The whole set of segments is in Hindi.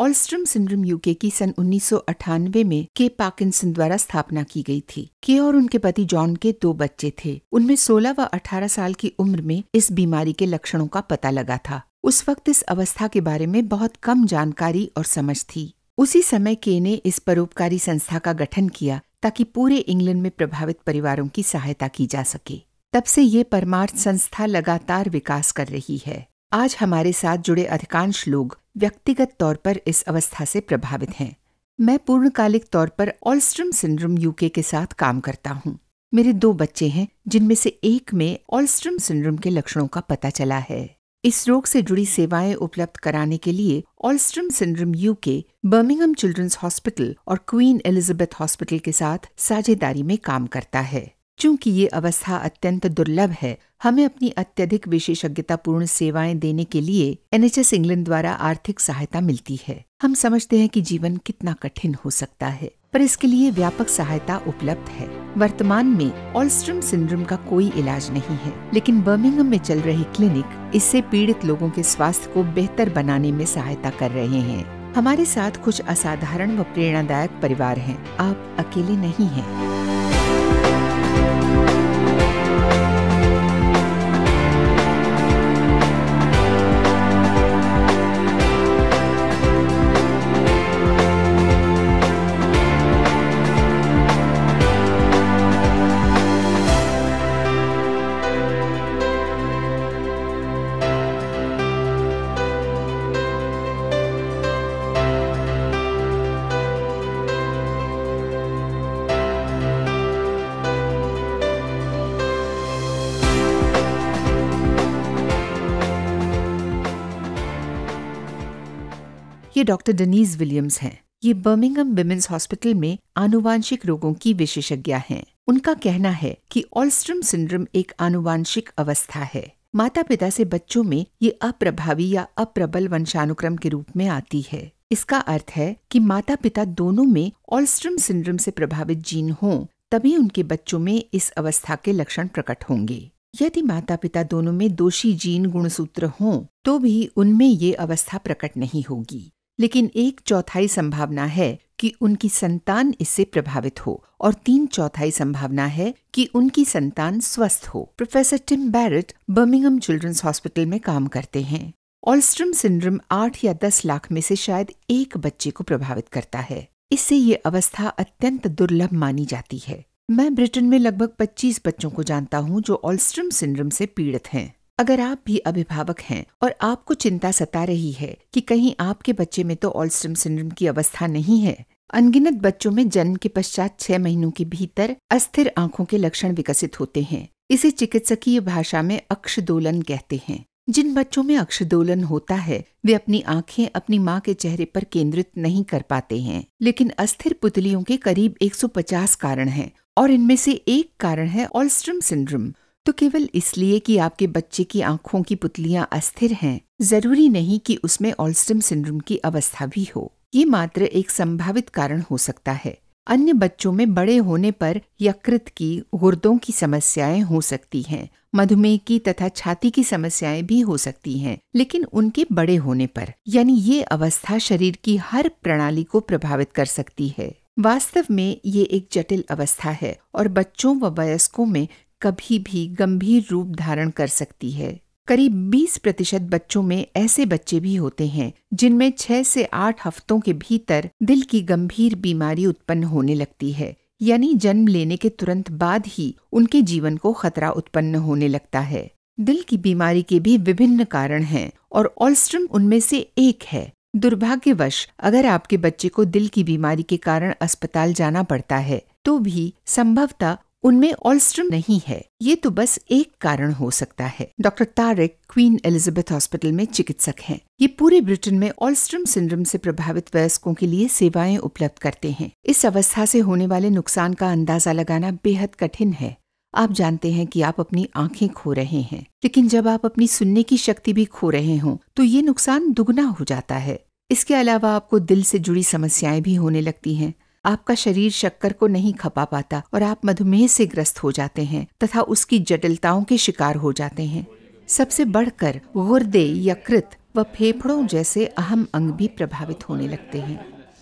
ऑलस्ट्रम सिंड्रोम यूके की सन 1998 में के पार्किंसन द्वारा स्थापना की गई थी के और उनके पति जॉन के दो बच्चे थे उनमें 16 व 18 साल की उम्र में इस बीमारी के लक्षणों का पता लगा था उस वक्त इस अवस्था के बारे में बहुत कम जानकारी और समझ थी उसी समय के ने इस परोपकारी संस्था का गठन किया ताकि पूरे इंग्लैंड में प्रभावित परिवारों की सहायता की जा सके तब से ये परमार्थ संस्था लगातार विकास कर रही है आज हमारे साथ जुड़े अधिकांश लोग व्यक्तिगत तौर पर इस अवस्था से प्रभावित हैं मैं पूर्णकालिक तौर पर ऑलस्ट्रम सिंड्रोम यूके के साथ काम करता हूँ मेरे दो बच्चे हैं जिनमें से एक में ऑलस्ट्रम सिंड्रोम के लक्षणों का पता चला है इस रोग से जुड़ी सेवाएं उपलब्ध कराने के लिए Alstrom syndrome UK Birmingham children's hospital और क्वीन एलिजाबेथ हॉस्पिटल के साथ साझेदारी में काम करता है चूंकि ये अवस्था अत्यंत दुर्लभ है हमें अपनी अत्यधिक विशेषज्ञतापूर्ण सेवाएं देने के लिए एनएचएस इंग्लैंड द्वारा आर्थिक सहायता मिलती है हम समझते हैं कि जीवन कितना कठिन हो सकता है पर इसके लिए व्यापक सहायता उपलब्ध है वर्तमान में ऑलस्ट्रम सिंड्रोम का कोई इलाज नहीं है लेकिन बर्मिंगम में चल रही क्लिनिक इससे पीड़ित लोगों के स्वास्थ्य को बेहतर बनाने में सहायता कर रहे हैं हमारे साथ कुछ असाधारण व प्रेरणादायक परिवार हैं आप अकेले नहीं हैं ये डॉक्टर डनीज विलियम्स हैं ये बर्मिंगम विमेंस हॉस्पिटल में आनुवांशिक रोगों की विशेषज्ञ हैं उनका कहना है कि ऑलस्ट्रम सिंड्रोम एक आनुवांशिक अवस्था है माता पिता से बच्चों में ये अप्रभावी या अप्रबल वंशानुक्रम के रूप में आती है इसका अर्थ है कि माता पिता दोनों में ऑलस्ट्रम सिंड्रोम से प्रभावित जीन हों तभी उनके बच्चों में इस अवस्था के लक्षण प्रकट होंगे यदि माता पिता दोनों में दोषी जीन गुणसूत्र हों तो भी उनमें ये अवस्था प्रकट नहीं होगी लेकिन एक चौथाई संभावना है कि उनकी संतान इससे प्रभावित हो और तीन चौथाई संभावना है कि उनकी संतान स्वस्थ हो professor Tim Barrett Birmingham children's hospital में काम करते हैं ऑलस्ट्रम सिंड्रोम आठ या दस लाख में से शायद एक बच्चे को प्रभावित करता है इससे ये अवस्था अत्यंत दुर्लभ मानी जाती है मैं ब्रिटेन में लगभग 25 बच्चों को जानता हूँ जो ऑलस्ट्रम सिंड्रोम से पीड़ित हैं अगर आप भी अभिभावक हैं और आपको चिंता सता रही है कि कहीं आपके बच्चे में तो ऑल्स्ट्रम सिंड्रोम की अवस्था नहीं है अनगिनत बच्चों में जन्म के पश्चात छह महीनों के भीतर अस्थिर आंखों के लक्षण विकसित होते हैं इसे चिकित्सकीय भाषा में अक्षदोलन कहते हैं जिन बच्चों में अक्षदोलन होता है वे अपनी आंखें अपनी माँ के चेहरे पर केंद्रित नहीं कर पाते हैं लेकिन अस्थिर पुतलियों के करीब 150 कारण हैं और इनमें से एक कारण है ऑल्स्ट्रम सिंड्रोम तो केवल इसलिए कि आपके बच्चे की आंखों की पुतलियां अस्थिर हैं जरूरी नहीं कि उसमें ऑल्स्टम सिंड्रोम की अवस्था भी हो ये मात्र एक संभावित कारण हो सकता है अन्य बच्चों में बड़े होने पर यकृत की गुर्दों की समस्याएं हो सकती हैं मधुमेह की तथा छाती की समस्याएं भी हो सकती हैं लेकिन उनके बड़े होने पर यानी ये अवस्था शरीर की हर प्रणाली को प्रभावित कर सकती है वास्तव में ये एक जटिल अवस्था है और बच्चों व वयस्कों में कभी भी गंभीर रूप धारण कर सकती है करीब 20 प्रतिशत बच्चों में ऐसे बच्चे भी होते हैं जिनमें 6 से 8 हफ्तों के भीतर दिल की गंभीर बीमारी उत्पन्न होने लगती है यानी जन्म लेने के तुरंत बाद ही उनके जीवन को खतरा उत्पन्न होने लगता है दिल की बीमारी के भी विभिन्न कारण हैं और ऑल्स्ट्रम उनमें से एक है दुर्भाग्यवश अगर आपके बच्चे को दिल की बीमारी के कारण अस्पताल जाना पड़ता है तो भी संभवतः उनमें ऑल्स्ट्रम नहीं है ये तो बस एक कारण हो सकता है doctor Tariq queen Elizabeth hospital में चिकित्सक हैं। ये पूरे ब्रिटेन में ऑल्स्ट्रम सिंड्रोम से प्रभावित वयस्कों के लिए सेवाएं उपलब्ध करते हैं इस अवस्था से होने वाले नुकसान का अंदाजा लगाना बेहद कठिन है आप जानते हैं कि आप अपनी आंखें खो रहे हैं लेकिन जब आप अपनी सुनने की शक्ति भी खो रहे हो तो ये नुकसान दुगना हो जाता है इसके अलावा आपको दिल से जुड़ी समस्याएं भी होने लगती हैं आपका शरीर शक्कर को नहीं खपा पाता और आप मधुमेह से ग्रस्त हो जाते हैं तथा उसकी जटिलताओं के शिकार हो जाते हैं सबसे बढ़कर गुर्दे यकृत व फेफड़ों जैसे अहम अंग भी प्रभावित होने लगते हैं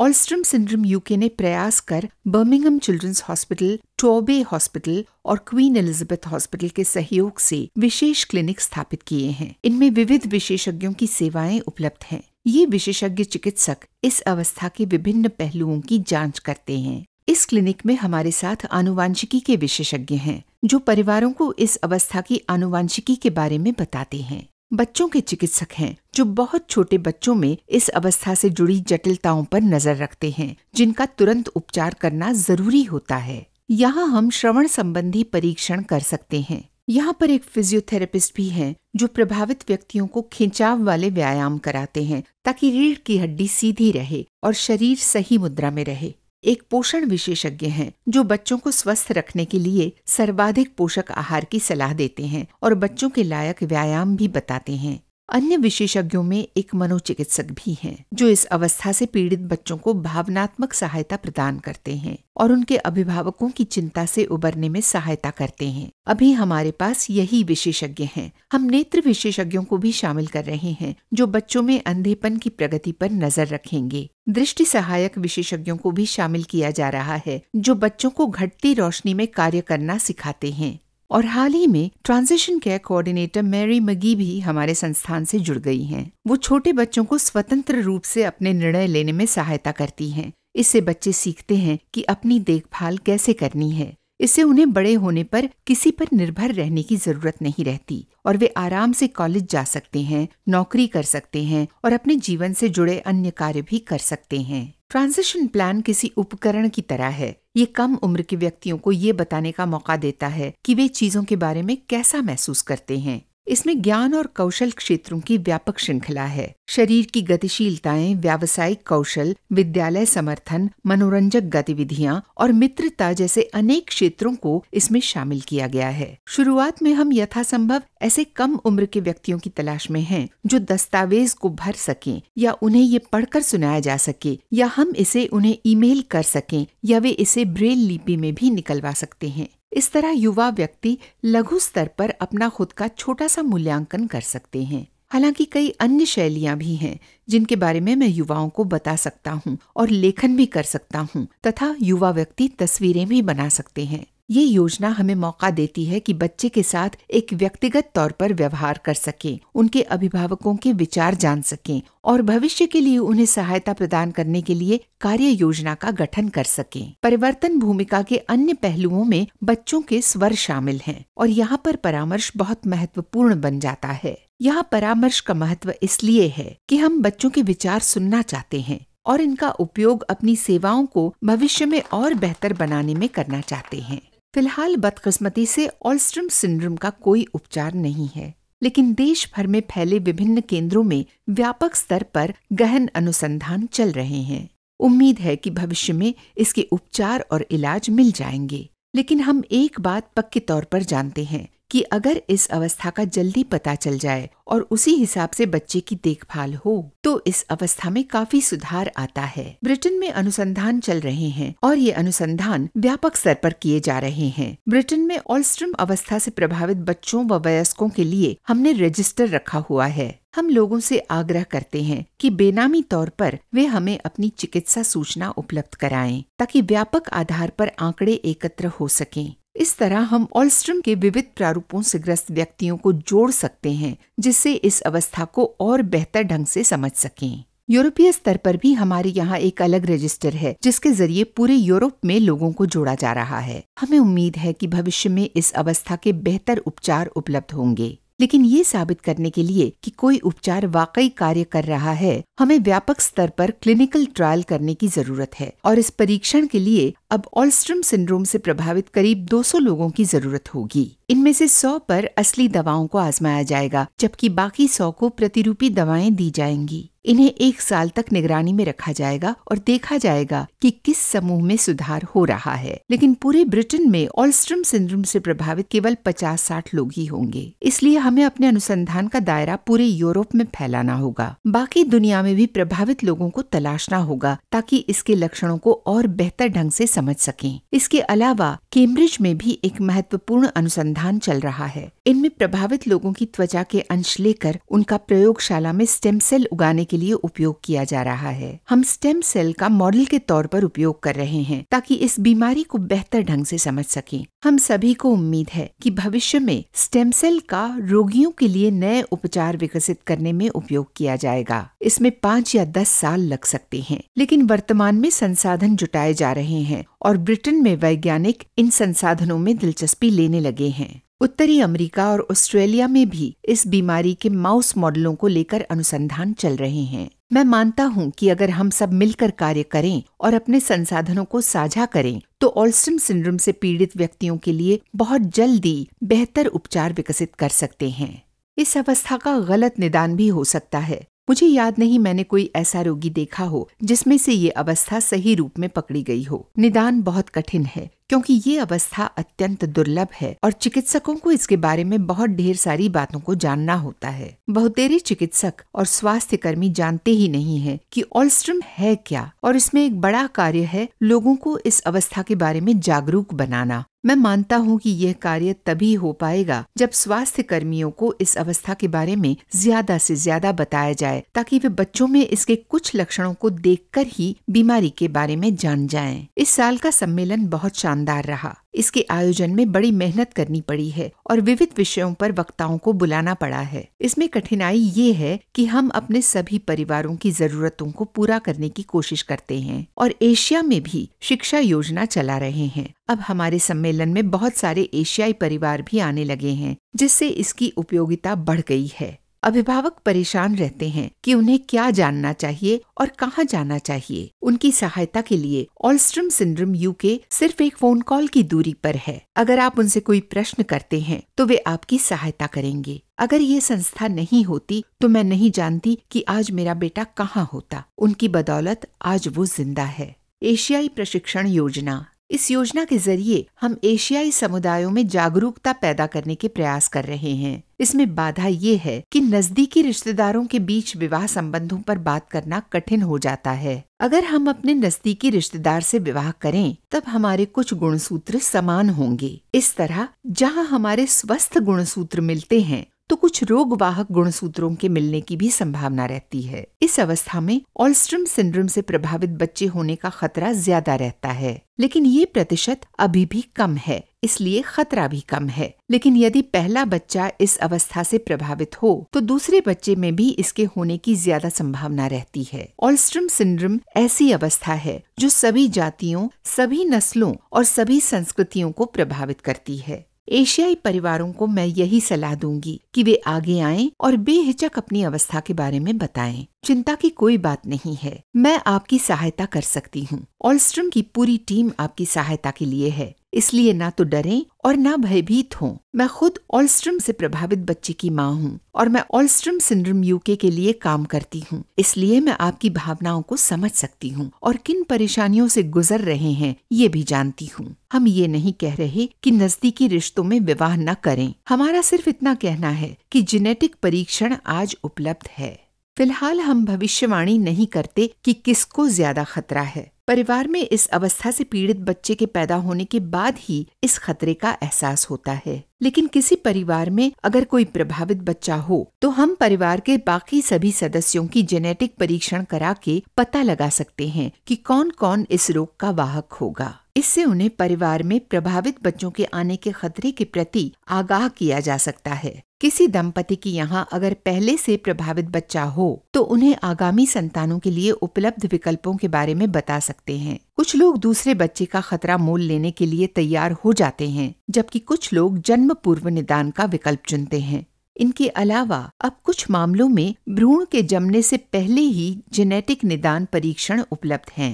ऑलस्ट्रम सिंड्रोम यूके ने प्रयास कर बर्मिंगम चिल्ड्रंस हॉस्पिटल टोबे हॉस्पिटल और क्वीन एलिजाबेथ हॉस्पिटल के सहयोग से विशेष क्लिनिक स्थापित किए हैं इनमें विविध विशेषज्ञों की सेवाएं उपलब्ध हैं ये विशेषज्ञ चिकित्सक इस अवस्था के विभिन्न पहलुओं की जांच करते हैं इस क्लिनिक में हमारे साथ आनुवांशिकी के विशेषज्ञ हैं जो परिवारों को इस अवस्था की आनुवांशिकी के बारे में बताते हैं बच्चों के चिकित्सक हैं जो बहुत छोटे बच्चों में इस अवस्था से जुड़ी जटिलताओं पर नजर रखते हैं जिनका तुरंत उपचार करना जरूरी होता है यहाँ हम श्रवण संबंधी परीक्षण कर सकते हैं यहाँ पर एक फिजियोथेरेपिस्ट भी है जो प्रभावित व्यक्तियों को खिंचाव वाले व्यायाम कराते हैं ताकि रीढ़ की हड्डी सीधी रहे और शरीर सही मुद्रा में रहे एक पोषण विशेषज्ञ हैं जो बच्चों को स्वस्थ रखने के लिए सर्वाधिक पोषक आहार की सलाह देते हैं और बच्चों के लायक व्यायाम भी बताते हैं अन्य विशेषज्ञों में एक मनोचिकित्सक भी हैं जो इस अवस्था से पीड़ित बच्चों को भावनात्मक सहायता प्रदान करते हैं और उनके अभिभावकों की चिंता से उबरने में सहायता करते हैं अभी हमारे पास यही विशेषज्ञ हैं हम नेत्र विशेषज्ञों को भी शामिल कर रहे हैं जो बच्चों में अंधेपन की प्रगति पर नजर रखेंगे दृष्टि सहायक विशेषज्ञों को भी शामिल किया जा रहा है जो बच्चों को घटती रोशनी में कार्य करना सिखाते हैं और हाल ही में transition care coordinator Mary Magee भी हमारे संस्थान से जुड़ गई हैं। वो छोटे बच्चों को स्वतंत्र रूप से अपने निर्णय लेने में सहायता करती हैं इससे बच्चे सीखते हैं कि अपनी देखभाल कैसे करनी है इससे उन्हें बड़े होने पर किसी पर निर्भर रहने की जरूरत नहीं रहती और वे आराम से कॉलेज जा सकते हैं नौकरी कर सकते हैं और अपने जीवन से जुड़े अन्य कार्य भी कर सकते हैं ट्रांजिशन प्लान किसी उपकरण की तरह है ये कम उम्र के व्यक्तियों को ये बताने का मौका देता है कि वे चीजों के बारे में कैसा महसूस करते हैं इसमें ज्ञान और कौशल क्षेत्रों की व्यापक श्रृंखला है शरीर की गतिशीलताएं व्यावसायिक कौशल विद्यालय समर्थन मनोरंजक गतिविधियां और मित्रता जैसे अनेक क्षेत्रों को इसमें शामिल किया गया है शुरुआत में हम यथासंभव ऐसे कम उम्र के व्यक्तियों की तलाश में हैं जो दस्तावेज को भर सकें या उन्हें ये पढ़कर सुनाया जा सके या हम इसे उन्हें ईमेल कर सकें या वे इसे ब्रेल लिपि में भी निकलवा सकते हैं इस तरह युवा व्यक्ति लघु स्तर पर अपना खुद का छोटा सा मूल्यांकन कर सकते हैं हालांकि कई अन्य शैलियां भी हैं जिनके बारे में मैं युवाओं को बता सकता हूँ और लेखन भी कर सकता हूँ तथा युवा व्यक्ति तस्वीरें भी बना सकते हैं ये योजना हमें मौका देती है कि बच्चे के साथ एक व्यक्तिगत तौर पर व्यवहार कर सकें उनके अभिभावकों के विचार जान सकें और भविष्य के लिए उन्हें सहायता प्रदान करने के लिए कार्य योजना का गठन कर सकें परिवर्तन भूमिका के अन्य पहलुओं में बच्चों के स्वर शामिल हैं और यहाँ पर परामर्श बहुत महत्वपूर्ण बन जाता है यहाँ परामर्श का महत्व इसलिए है कि हम बच्चों के विचार सुनना चाहते हैं और इनका उपयोग अपनी सेवाओं को भविष्य में और बेहतर बनाने में करना चाहते हैं फिलहाल बदकिस्मती से ऑलस्ट्रम सिंड्रोम का कोई उपचार नहीं है लेकिन देश भर में फैले विभिन्न केंद्रों में व्यापक स्तर पर गहन अनुसंधान चल रहे हैं उम्मीद है कि भविष्य में इसके उपचार और इलाज मिल जाएंगे लेकिन हम एक बात पक्के तौर पर जानते हैं कि अगर इस अवस्था का जल्दी पता चल जाए और उसी हिसाब से बच्चे की देखभाल हो तो इस अवस्था में काफी सुधार आता है ब्रिटेन में अनुसंधान चल रहे हैं और ये अनुसंधान व्यापक स्तर पर किए जा रहे हैं ब्रिटेन में ऑलस्ट्रम अवस्था से प्रभावित बच्चों व वयस्कों के लिए हमने रजिस्टर रखा हुआ है हम लोगों से आग्रह करते हैं कि बेनामी तौर पर वे हमें अपनी चिकित्सा सूचना उपलब्ध कराएं ताकि व्यापक आधार पर आंकड़े एकत्र हो सकें इस तरह हम ऑलस्ट्रम के विविध प्रारूपों से ग्रस्त व्यक्तियों को जोड़ सकते हैं जिससे इस अवस्था को और बेहतर ढंग से समझ सकें यूरोपीय स्तर पर भी हमारे यहाँ एक अलग रजिस्टर है जिसके जरिए पूरे यूरोप में लोगों को जोड़ा जा रहा है हमें उम्मीद है कि भविष्य में इस अवस्था के बेहतर उपचार उपलब्ध होंगे लेकिन ये साबित करने के लिए कि कोई उपचार वाकई कार्य कर रहा है हमें व्यापक स्तर पर क्लिनिकल ट्रायल करने की जरूरत है और इस परीक्षण के लिए अब ऑलस्ट्रम सिंड्रोम से प्रभावित करीब 200 लोगों की जरूरत होगी इनमें से 100 पर असली दवाओं को आजमाया जाएगा जबकि बाकी 100 को प्रतिरूपी दवाएं दी जाएंगी इन्हें एक साल तक निगरानी में रखा जाएगा और देखा जाएगा कि किस समूह में सुधार हो रहा है लेकिन पूरे ब्रिटेन में ऑलस्ट्रम सिंड्रोम से प्रभावित केवल 50-60 लोग ही होंगे इसलिए हमें अपने अनुसंधान का दायरा पूरे यूरोप में फैलाना होगा बाकी दुनिया में भी प्रभावित लोगों को तलाशना होगा ताकि इसके लक्षणों को और बेहतर ढंग से समझ सकें इसके अलावा कैम्ब्रिज में भी एक महत्वपूर्ण अनुसंधान चल रहा है इनमें प्रभावित लोगों की त्वचा के अंश लेकर उनका प्रयोगशाला में स्टेम सेल उगाने के लिए उपयोग किया जा रहा है हम स्टेम सेल का मॉडल के तौर पर उपयोग कर रहे हैं ताकि इस बीमारी को बेहतर ढंग से समझ सकें हम सभी को उम्मीद है कि भविष्य में स्टेम सेल का रोगियों के लिए नए उपचार विकसित करने में उपयोग किया जाएगा इसमें पाँच या दस साल लग सकते हैं लेकिन वर्तमान में संसाधन जुटाए जा रहे हैं और ब्रिटेन में वैज्ञानिक इन संसाधनों में दिलचस्पी लेने लगे हैं उत्तरी अमेरिका और ऑस्ट्रेलिया में भी इस बीमारी के माउस मॉडलों को लेकर अनुसंधान चल रहे हैं मैं मानता हूँ कि अगर हम सब मिलकर कार्य करें और अपने संसाधनों को साझा करें तो ऑल्स्टम सिंड्रोम से पीड़ित व्यक्तियों के लिए बहुत जल्दी बेहतर उपचार विकसित कर सकते हैं इस अवस्था का गलत निदान भी हो सकता है मुझे याद नहीं मैंने कोई ऐसा रोगी देखा हो जिसमें से ये अवस्था सही रूप में पकड़ी गई हो निदान बहुत कठिन है क्योंकि ये अवस्था अत्यंत दुर्लभ है और चिकित्सकों को इसके बारे में बहुत ढेर सारी बातों को जानना होता है बहुतेरे चिकित्सक और स्वास्थ्य कर्मी जानते ही नहीं है कि ऑल्स्ट्रम है क्या और इसमें एक बड़ा कार्य है लोगों को इस अवस्था के बारे में जागरूक बनाना मैं मानता हूँ कि यह कार्य तभी हो पाएगा जब स्वास्थ्य कर्मियों को इस अवस्था के बारे में ज्यादा से ज्यादा बताया जाए ताकि वे बच्चों में इसके कुछ लक्षणों को देखकर ही बीमारी के बारे में जान जाएं। इस साल का सम्मेलन बहुत शानदार शानदार रहा इसके आयोजन में बड़ी मेहनत करनी पड़ी है और विविध विषयों पर वक्ताओं को बुलाना पड़ा है इसमें कठिनाई ये है कि हम अपने सभी परिवारों की जरूरतों को पूरा करने की कोशिश करते हैं और एशिया में भी शिक्षा योजना चला रहे हैं अब हमारे सम्मेलन में बहुत सारे एशियाई परिवार भी आने लगे हैं जिससे इसकी उपयोगिता बढ़ गई है अभिभावक परेशान रहते हैं कि उन्हें क्या जानना चाहिए और कहाँ जाना चाहिए उनकी सहायता के लिए ऑलस्ट्रम सिंड्रोम यूके सिर्फ एक फोन कॉल की दूरी पर है अगर आप उनसे कोई प्रश्न करते हैं तो वे आपकी सहायता करेंगे अगर ये संस्था नहीं होती तो मैं नहीं जानती कि आज मेरा बेटा कहाँ होता उनकी बदौलत आज वो जिंदा है एशियाई प्रशिक्षण योजना इस योजना के जरिए हम एशियाई समुदायों में जागरूकता पैदा करने के प्रयास कर रहे हैं इसमें बाधा ये है कि नजदीकी रिश्तेदारों के बीच विवाह संबंधों पर बात करना कठिन हो जाता है अगर हम अपने नजदीकी रिश्तेदार से विवाह करें तब हमारे कुछ गुणसूत्र समान होंगे इस तरह जहाँ हमारे स्वस्थ गुणसूत्र मिलते हैं तो कुछ रोग वाहक गुणसूत्रों के मिलने की भी संभावना रहती है इस अवस्था में ऑलस्ट्रम सिंड्रोम से प्रभावित बच्चे होने का खतरा ज्यादा रहता है लेकिन ये प्रतिशत अभी भी कम है इसलिए खतरा भी कम है लेकिन यदि पहला बच्चा इस अवस्था से प्रभावित हो तो दूसरे बच्चे में भी इसके होने की ज्यादा संभावना रहती है ऑलस्ट्रम सिंड्रोम ऐसी अवस्था है जो सभी जातियों सभी नस्लों और सभी संस्कृतियों को प्रभावित करती है एशियाई परिवारों को मैं यही सलाह दूंगी कि वे आगे आएं और बेहिचक अपनी अवस्था के बारे में बताएं। चिंता की कोई बात नहीं है मैं आपकी सहायता कर सकती हूँ ऑलस्ट्रम की पूरी टीम आपकी सहायता के लिए है इसलिए ना तो डरें और ना भयभीत हों मैं खुद ऑलस्ट्रम से प्रभावित बच्चे की माँ हूँ और मैं ऑलस्ट्रम सिंड्रोम यूके के लिए काम करती हूँ इसलिए मैं आपकी भावनाओं को समझ सकती हूँ और किन परेशानियों से गुजर रहे हैं ये भी जानती हूँ हम ये नहीं कह रहे कि नजदीकी रिश्तों में विवाह न करें हमारा सिर्फ इतना कहना है कि जेनेटिक परीक्षण आज उपलब्ध है फिलहाल हम भविष्यवाणी नहीं करते कि किसको ज्यादा खतरा है परिवार में इस अवस्था से पीड़ित बच्चे के पैदा होने के बाद ही इस खतरे का एहसास होता है लेकिन किसी परिवार में अगर कोई प्रभावित बच्चा हो तो हम परिवार के बाकी सभी सदस्यों की जेनेटिक परीक्षण करा के पता लगा सकते हैं कि कौन कौन इस रोग का वाहक होगा इससे उन्हें परिवार में प्रभावित बच्चों के आने के खतरे के प्रति आगाह किया जा सकता है किसी दंपति की यहाँ अगर पहले से प्रभावित बच्चा हो तो उन्हें आगामी संतानों के लिए उपलब्ध विकल्पों के बारे में बता सकते हैं कुछ लोग दूसरे बच्चे का खतरा मोल लेने के लिए तैयार हो जाते हैं जबकि कुछ लोग जन्म पूर्व निदान का विकल्प चुनते हैं इनके अलावा अब कुछ मामलों में भ्रूण के जमने से पहले ही जेनेटिक निदान परीक्षण उपलब्ध हैं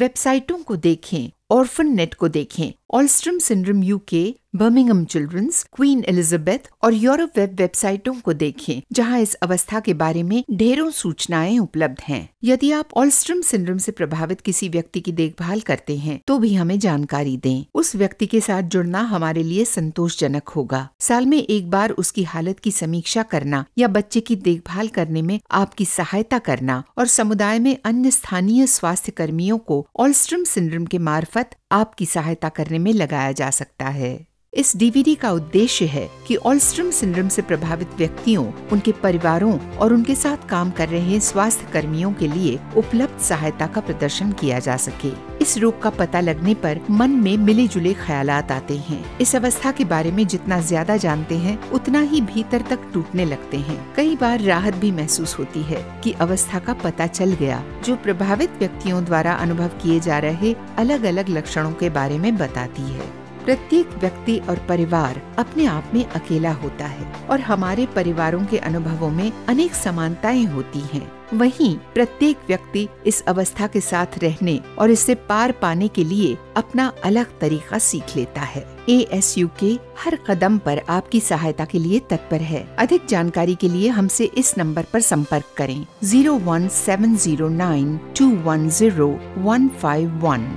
वेबसाइटों को देखें ऑर्फन नेट को देखें Alstrom syndrome UK Birmingham children's Queen Elizabeth और यूरोप वेब वेबसाइटों को देखें जहां इस अवस्था के बारे में ढेरों सूचनाएं उपलब्ध हैं। यदि आप ऑलस्ट्रम सिंड्रोम से प्रभावित किसी व्यक्ति की देखभाल करते हैं तो भी हमें जानकारी दें उस व्यक्ति के साथ जुड़ना हमारे लिए संतोषजनक होगा साल में एक बार उसकी हालत की समीक्षा करना या बच्चे की देखभाल करने में आपकी सहायता करना और समुदाय में अन्य स्थानीय स्वास्थ्य कर्मियों को ऑलस्ट्रम सिंड्रोम के मार्फत वक्त आपकी सहायता करने में लगाया जा सकता है इस डीवीडी का उद्देश्य है कि ऑलस्ट्रम सिंड्रोम से प्रभावित व्यक्तियों उनके परिवारों और उनके साथ काम कर रहे स्वास्थ्य कर्मियों के लिए उपलब्ध सहायता का प्रदर्शन किया जा सके इस रोग का पता लगने पर मन में मिले जुले ख्याल आते हैं इस अवस्था के बारे में जितना ज्यादा जानते हैं उतना ही भीतर तक टूटने लगते हैं कई बार राहत भी महसूस होती है कि अवस्था का पता चल गया जो प्रभावित व्यक्तियों द्वारा अनुभव किए जा रहे अलग अलग लक्षणों के बारे में बताती है प्रत्येक व्यक्ति और परिवार अपने आप में अकेला होता है और हमारे परिवारों के अनुभवों में अनेक समानताएं होती हैं। वहीं प्रत्येक व्यक्ति इस अवस्था के साथ रहने और इससे पार पाने के लिए अपना अलग तरीका सीख लेता है ए एस यू के हर कदम पर आपकी सहायता के लिए तत्पर है अधिक जानकारी के लिए हमसे इस नंबर पर संपर्क करें zero one seven zero nine two one zero one five one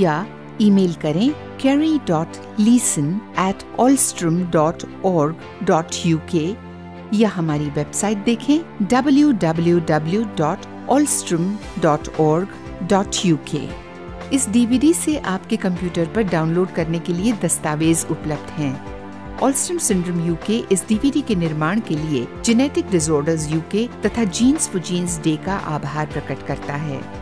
या ईमेल करें Carrie dot Leeson at Alstrom dot org dot U K या हमारी वेबसाइट देखें W W W dot Alstrom dot org dot U K इस डीवीडी से आपके कंप्यूटर पर डाउनलोड करने के लिए दस्तावेज उपलब्ध हैं ऑलस्ट्रम सिंड्रोम यूके इस डीवीडी के निर्माण के लिए जेनेटिक डिसऑर्डर्स यूके तथा जीन्स फॉर जीन्स डे का आभार प्रकट करता है